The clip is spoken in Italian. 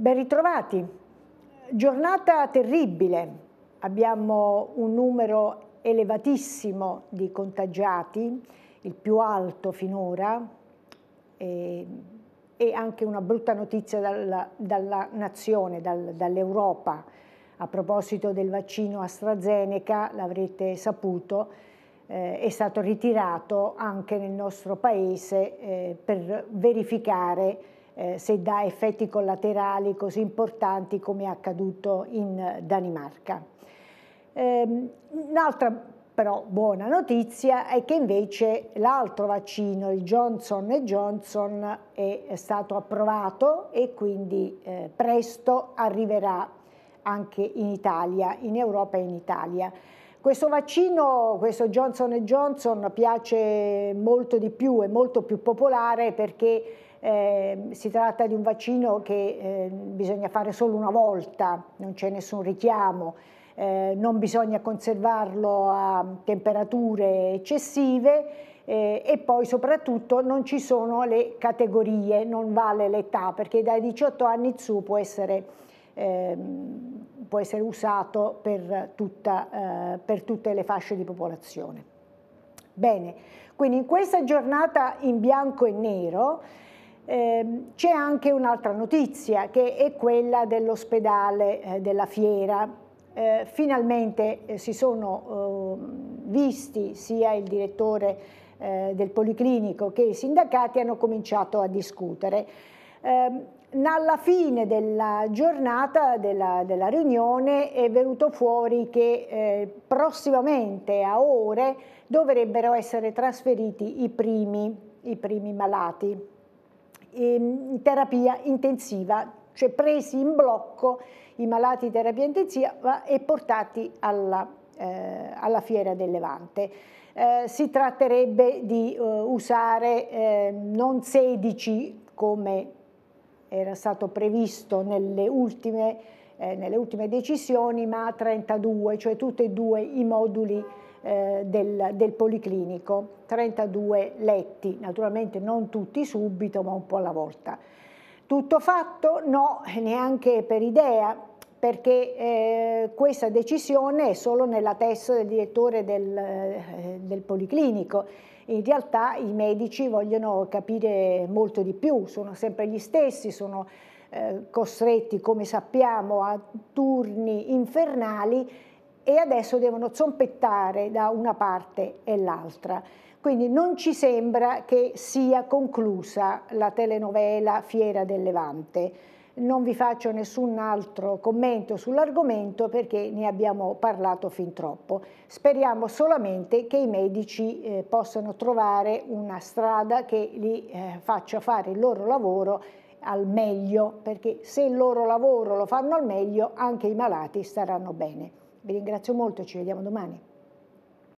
Ben ritrovati. Giornata terribile. Abbiamo un numero elevatissimo di contagiati, il più alto finora, e, e anche una brutta notizia dalla, dalla nazione, dal, dall'Europa. A proposito del vaccino AstraZeneca, l'avrete saputo, eh, è stato ritirato anche nel nostro paese eh, per verificare eh, se dà effetti collaterali così importanti come è accaduto in Danimarca. Ehm, un'altra però buona notizia è che invece l'altro vaccino, il Johnson Johnson, è stato approvato e quindi eh, presto arriverà anche in Italia, in Europa e in Italia. Questo vaccino, questo Johnson Johnson, piace molto di più, è molto più popolare perché eh, si tratta di un vaccino che eh, bisogna fare solo una volta, non c'è nessun richiamo, eh, non bisogna conservarlo a temperature eccessive eh, e poi soprattutto non ci sono le categorie, non vale l'età, perché dai 18 anni in su può essere, ehm, può essere usato per, tutta, eh, per tutte le fasce di popolazione. Bene, quindi in questa giornata in bianco e nero Ehm, c'è anche un'altra notizia che è quella dell'ospedale eh, della Fiera. Eh, finalmente eh, si sono ehm, visti sia il direttore eh, del Policlinico che i sindacati hanno cominciato a discutere. Ehm, alla fine della giornata della, della, riunione è venuto fuori che eh, prossimamente a ore dovrebbero essere trasferiti i primi, i primi malati in terapia intensiva, cioè presi in blocco i malati di terapia intensiva e portati alla, eh, alla fiera del Levante. Eh, si tratterebbe di eh, usare eh, non 16 come era stato previsto nelle ultime eh, nelle ultime decisioni, ma 32, cioè tutti e due i moduli eh, del, del, Policlinico, 32 letti, naturalmente non tutti subito, ma un po' alla volta. Tutto fatto? No, neanche per idea, perché eh, questa decisione è solo nella testa del direttore del, eh, del, policlinico. In realtà i medici vogliono capire molto di più, sono sempre gli stessi, sono eh, costretti, come sappiamo, a turni infernali e adesso devono zompettare da una parte e l'altra. Quindi non ci sembra che sia conclusa la telenovela Fiera del Levante non vi faccio nessun altro commento sull'argomento perché ne abbiamo parlato fin troppo. Speriamo solamente che i medici eh, possano trovare una strada che li eh, faccia fare il loro lavoro al meglio, perché se il loro lavoro lo fanno al meglio anche i malati staranno bene. Vi ringrazio molto, e ci vediamo domani.